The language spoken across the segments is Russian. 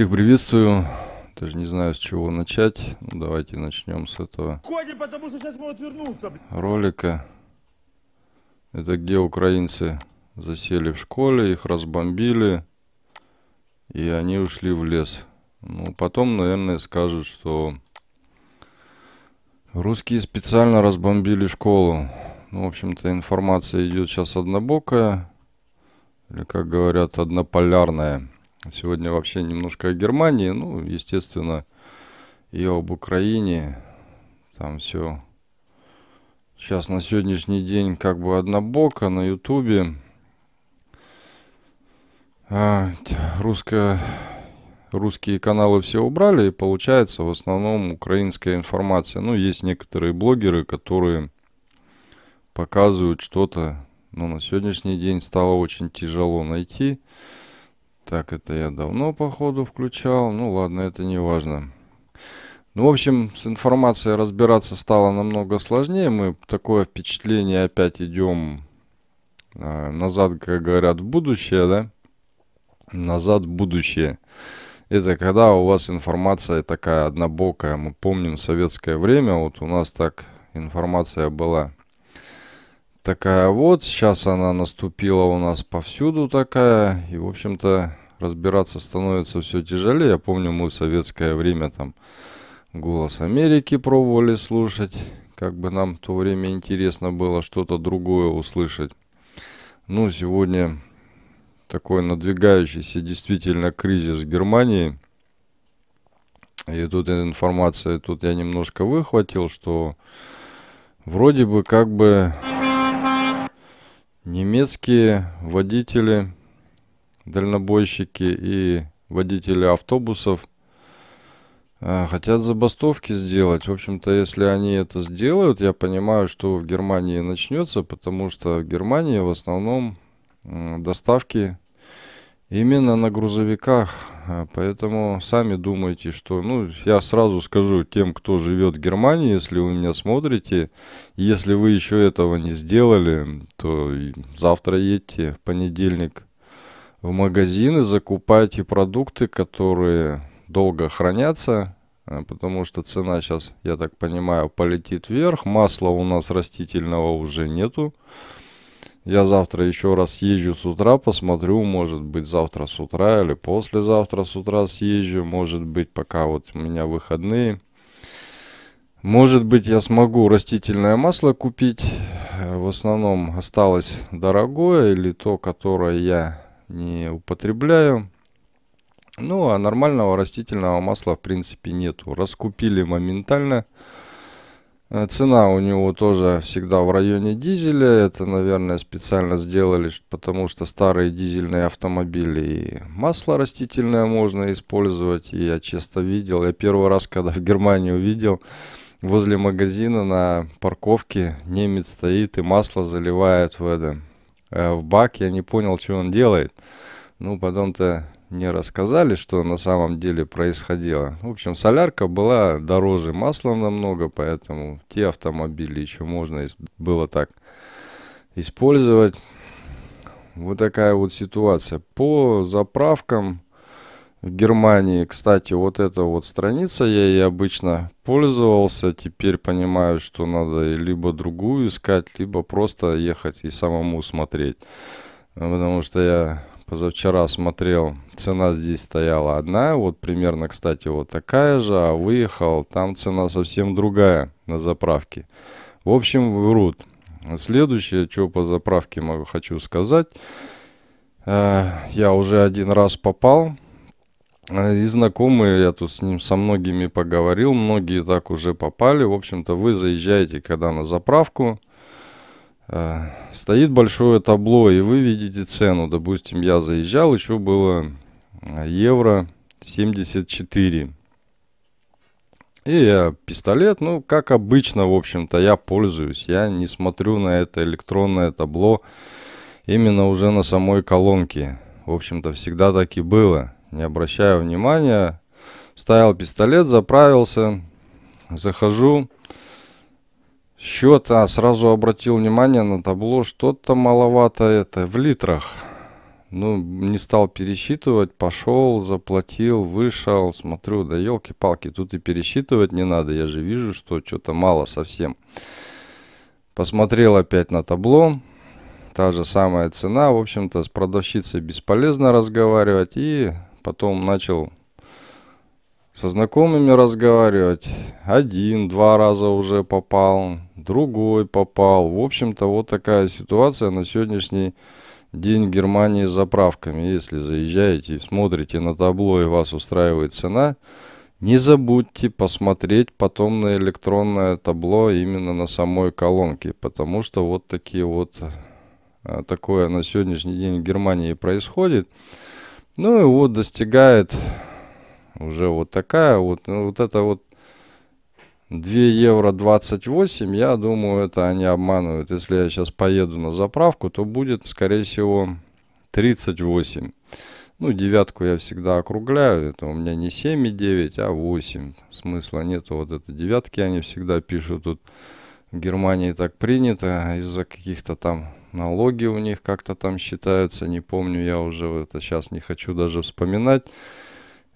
Всех приветствую. Даже не знаю, с чего начать. Ну, давайте начнем с этого Ходим, потому что сейчас могут вернуться. ролика. Это где украинцы засели в школе, их разбомбили, и они ушли в лес. Ну, потом, наверное, скажут, что русские специально разбомбили школу. Ну, в общем-то, информация идет сейчас однобокая, или, как говорят, однополярная. Сегодня вообще немножко о Германии, ну, естественно, и об Украине. Там все сейчас на сегодняшний день как бы однобоко на Ютубе. А, русская, русские каналы все убрали, и получается в основном украинская информация. Ну, есть некоторые блогеры, которые показывают что-то, но на сегодняшний день стало очень тяжело найти. Так, это я давно, походу, включал. Ну ладно, это не важно. Ну, в общем, с информацией разбираться стало намного сложнее. Мы такое впечатление опять идем э, назад, как говорят, в будущее, да? Назад в будущее. Это когда у вас информация такая однобокая. Мы помним советское время, вот у нас так информация была такая вот. Сейчас она наступила у нас повсюду такая. И, в общем-то, разбираться становится все тяжелее. Я помню, мы в советское время там «Голос Америки» пробовали слушать. Как бы нам в то время интересно было что-то другое услышать. Ну, сегодня такой надвигающийся действительно кризис в Германии. И тут информация, тут я немножко выхватил, что вроде бы как бы Немецкие водители, дальнобойщики и водители автобусов э, хотят забастовки сделать. В общем-то, если они это сделают, я понимаю, что в Германии начнется, потому что в Германии в основном доставки Именно на грузовиках, а, поэтому сами думайте, что... Ну, я сразу скажу тем, кто живет в Германии, если вы меня смотрите, если вы еще этого не сделали, то завтра едьте, в понедельник, в магазины, закупайте продукты, которые долго хранятся, а, потому что цена сейчас, я так понимаю, полетит вверх, масла у нас растительного уже нету, я завтра еще раз съезжу с утра, посмотрю, может быть, завтра с утра или послезавтра с утра съезжу, может быть, пока вот у меня выходные. Может быть, я смогу растительное масло купить. В основном осталось дорогое или то, которое я не употребляю. Ну, а нормального растительного масла, в принципе, нету. Раскупили моментально. Моментально Э, цена у него тоже всегда в районе дизеля. Это, наверное, специально сделали, потому что старые дизельные автомобили и масло растительное можно использовать. И я часто видел, я первый раз, когда в Германии увидел, возле магазина на парковке немец стоит и масло заливает в, это, э, в бак. Я не понял, что он делает. Ну, потом-то не рассказали, что на самом деле происходило. В общем, солярка была дороже масла намного, поэтому те автомобили еще можно было так использовать. Вот такая вот ситуация. По заправкам в Германии, кстати, вот эта вот страница, я ей обычно пользовался. Теперь понимаю, что надо либо другую искать, либо просто ехать и самому смотреть. Потому что я позавчера смотрел, цена здесь стояла одна, вот примерно, кстати, вот такая же, а выехал, там цена совсем другая на заправке. В общем, врут. Следующее, что по заправке могу, хочу сказать. Э, я уже один раз попал, э, и знакомые, я тут с ним со многими поговорил, многие так уже попали. В общем-то, вы заезжаете, когда на заправку, Э, стоит большое табло, и вы видите цену. Допустим, я заезжал, еще было э, евро 74. И я пистолет, ну, как обычно, в общем-то, я пользуюсь. Я не смотрю на это электронное табло именно уже на самой колонке. В общем-то, всегда так и было. Не обращаю внимания. Ставил пистолет, заправился, захожу. Счет, а сразу обратил внимание на табло, что-то маловато это, в литрах. Ну, не стал пересчитывать, пошел, заплатил, вышел, смотрю, да елки-палки, тут и пересчитывать не надо, я же вижу, что что-то мало совсем. Посмотрел опять на табло, та же самая цена, в общем-то, с продавщицей бесполезно разговаривать, и потом начал со знакомыми разговаривать. Один, два раза уже попал, другой попал. В общем-то, вот такая ситуация на сегодняшний день в Германии с заправками. Если заезжаете и смотрите на табло и вас устраивает цена, не забудьте посмотреть потом на электронное табло именно на самой колонке, потому что вот такие вот а, такое на сегодняшний день в Германии происходит. Ну и вот достигает уже вот такая вот, ну, вот это вот 2 евро 28, я думаю, это они обманывают. Если я сейчас поеду на заправку, то будет, скорее всего, 38. Ну, девятку я всегда округляю, это у меня не 7 и 9, а 8. Смысла нету, вот это девятки они всегда пишут. Тут в Германии так принято, из-за каких-то там налоги у них как-то там считаются, не помню, я уже это сейчас не хочу даже вспоминать.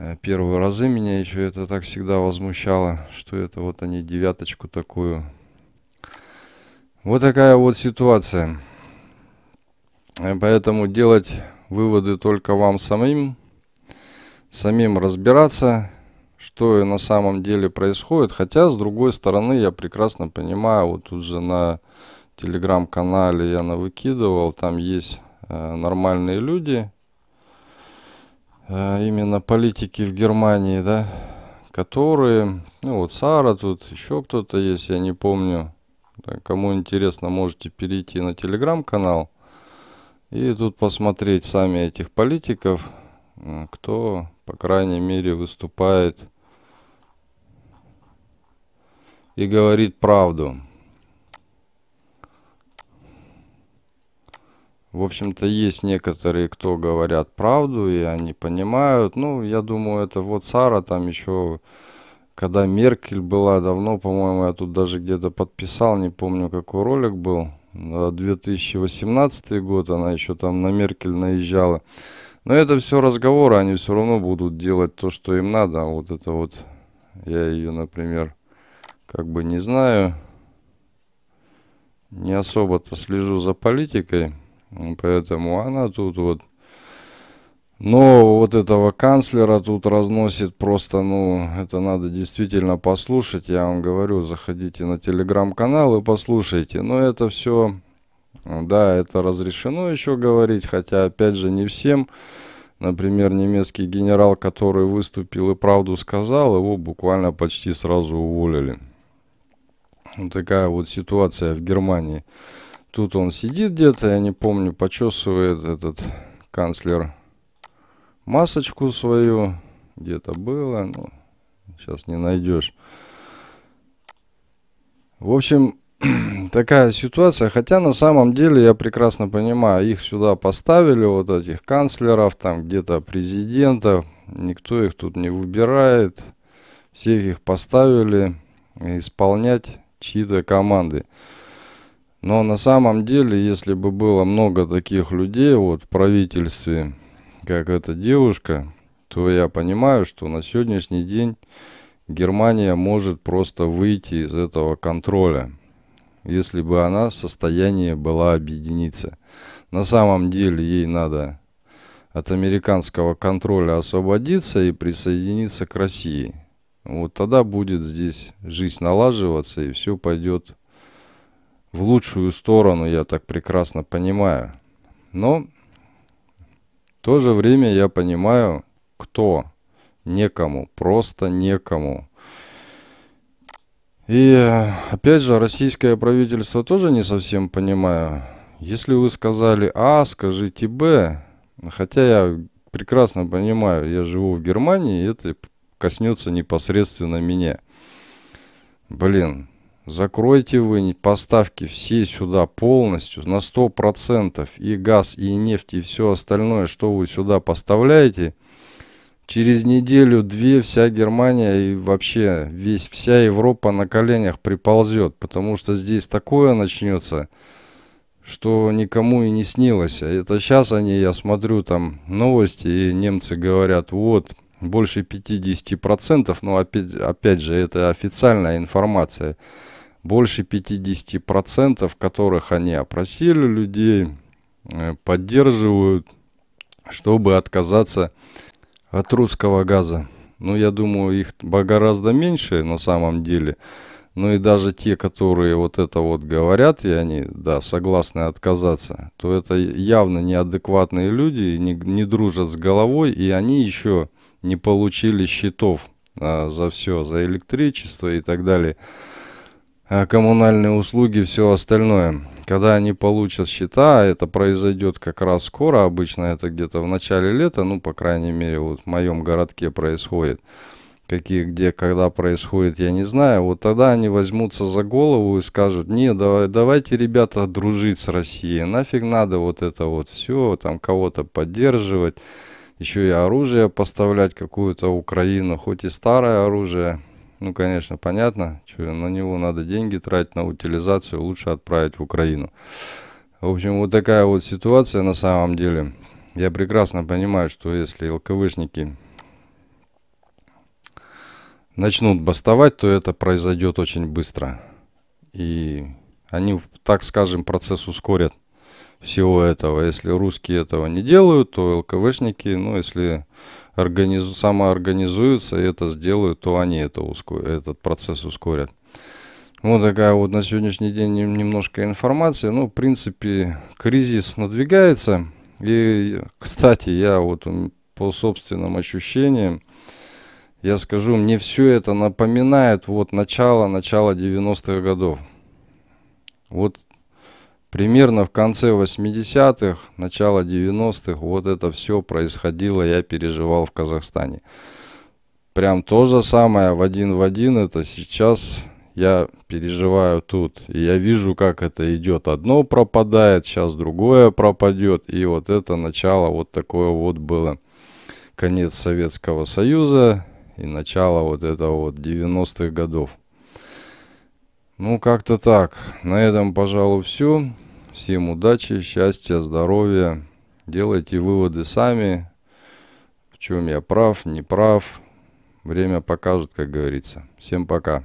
Э, первые разы меня еще это так всегда возмущало, что это вот они девяточку такую. Вот такая вот ситуация. Э, поэтому делать выводы только вам самим, самим разбираться, что на самом деле происходит. Хотя, с другой стороны, я прекрасно понимаю, вот тут же на телеграм-канале я навыкидывал, там есть э, нормальные люди, а, именно политики в Германии, да, которые, ну вот Сара тут, еще кто-то есть, я не помню. Кому интересно, можете перейти на телеграм-канал и тут посмотреть сами этих политиков, кто, по крайней мере, выступает и говорит правду. В общем-то, есть некоторые, кто говорят правду, и они понимают. Ну, я думаю, это вот Сара там еще, когда Меркель была давно, по-моему, я тут даже где-то подписал, не помню, какой ролик был. 2018 год, она еще там на Меркель наезжала. Но это все разговоры, они все равно будут делать то, что им надо. А вот это вот, я ее, например, как бы не знаю. Не особо-то слежу за политикой. Поэтому она тут вот... Но вот этого канцлера тут разносит просто, ну, это надо действительно послушать. Я вам говорю, заходите на телеграм-канал и послушайте. Но это все, да, это разрешено еще говорить, хотя, опять же, не всем. Например, немецкий генерал, который выступил и правду сказал, его буквально почти сразу уволили. Вот такая вот ситуация в Германии. Тут он сидит где-то, я не помню, почесывает этот канцлер масочку свою. Где-то было, ну, сейчас не найдешь. В общем, такая ситуация. Хотя на самом деле я прекрасно понимаю, их сюда поставили, вот этих канцлеров, там где-то президентов. Никто их тут не выбирает. Всех их поставили исполнять чьи-то команды. Но на самом деле, если бы было много таких людей вот в правительстве, как эта девушка, то я понимаю, что на сегодняшний день Германия может просто выйти из этого контроля, если бы она в состоянии была объединиться. На самом деле ей надо от американского контроля освободиться и присоединиться к России. Вот тогда будет здесь жизнь налаживаться и все пойдет в лучшую сторону, я так прекрасно понимаю. Но в то же время я понимаю, кто некому, просто некому. И опять же, российское правительство тоже не совсем понимаю. Если вы сказали А, скажите Б. Хотя я прекрасно понимаю, я живу в Германии, и это коснется непосредственно меня. Блин, Закройте вы поставки все сюда полностью, на 100%, и газ, и нефть, и все остальное, что вы сюда поставляете. Через неделю-две вся Германия и вообще весь, вся Европа на коленях приползет, потому что здесь такое начнется, что никому и не снилось. А это сейчас они, я смотрю там новости, и немцы говорят, вот, больше 50%, но опять, опять же, это официальная информация – больше 50%, которых они опросили людей, э, поддерживают, чтобы отказаться от русского газа. Ну, я думаю, их гораздо меньше на самом деле. Ну и даже те, которые вот это вот говорят, и они, да, согласны отказаться, то это явно неадекватные люди, не, не дружат с головой, и они еще не получили счетов а, за все, за электричество и так далее. А коммунальные услуги, все остальное. Когда они получат счета, а это произойдет как раз скоро, обычно это где-то в начале лета, ну, по крайней мере, вот в моем городке происходит. Какие, где, когда происходит, я не знаю. Вот тогда они возьмутся за голову и скажут, не, давай, давайте, ребята, дружить с Россией. Нафиг надо вот это вот все, там кого-то поддерживать еще и оружие поставлять какую-то Украину, хоть и старое оружие, ну, конечно, понятно, что на него надо деньги тратить на утилизацию, лучше отправить в Украину. В общем, вот такая вот ситуация на самом деле. Я прекрасно понимаю, что если ЛКВшники начнут бастовать, то это произойдет очень быстро. И они, так скажем, процесс ускорят всего этого. Если русские этого не делают, то ЛКВшники, ну, если организу, самоорганизуются и это сделают, то они это ускор, этот процесс ускорят. Вот такая вот на сегодняшний день немножко информация Ну, в принципе, кризис надвигается. И, кстати, я вот по собственным ощущениям, я скажу, мне все это напоминает вот начало, начало 90-х годов. Вот Примерно в конце 80-х, начало 90-х вот это все происходило, я переживал в Казахстане. Прям то же самое в один в один это сейчас я переживаю тут. И я вижу, как это идет. Одно пропадает, сейчас другое пропадет. И вот это начало вот такое вот было. Конец Советского Союза и начало вот этого вот 90-х годов. Ну, как-то так. На этом, пожалуй, все. Всем удачи, счастья, здоровья. Делайте выводы сами, в чем я прав, не прав. Время покажет, как говорится. Всем пока.